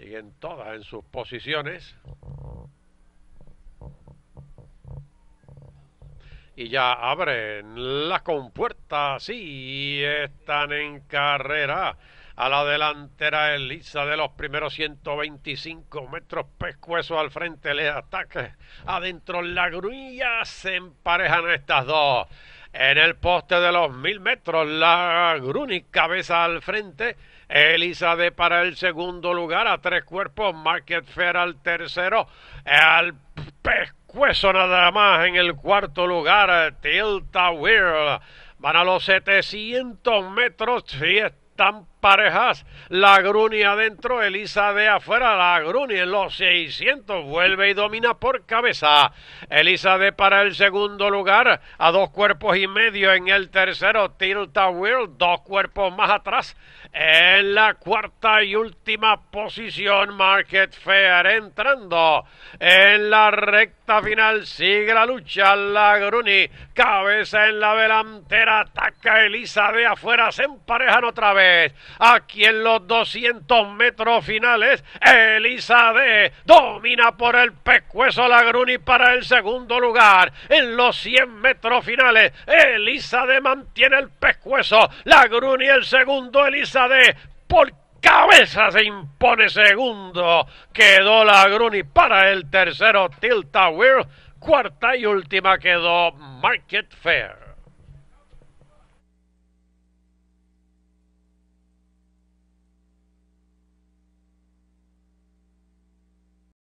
Siguen todas en sus posiciones. Y ya abren la compuerta. Sí, están en carrera. A la delantera Elisa de los primeros 125 metros, pescuezo al frente, le ataque. Adentro la grulla se emparejan estas dos. En el poste de los mil metros, la Gruni cabeza al frente. Elisa de para el segundo lugar, a tres cuerpos. Market Fair al tercero. Al pescuezo nada más en el cuarto lugar. Tilta wheel Van a los 700 metros y están parejas. La Gruni adentro, Elisa de afuera. La Gruni en los 600 vuelve y domina por cabeza. Elisa de para el segundo lugar, a dos cuerpos y medio en el tercero. Tilta Will, dos cuerpos más atrás. En la cuarta y última posición, Market Fair entrando en la recta final. Sigue la lucha. La Gruni, cabeza en la delantera, ataca Elisa de afuera. Se emparejan otra vez. Aquí en los 200 metros finales, D. domina por el pescuezo Lagruni para el segundo lugar. En los 100 metros finales, D. mantiene el pescuezo. Lagruni el segundo, D. por cabeza se impone segundo. Quedó Lagruni para el tercero, Tilta Cuarta y última quedó Market Fair.